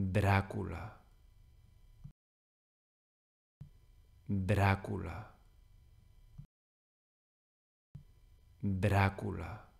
Dracula Dracula Dracula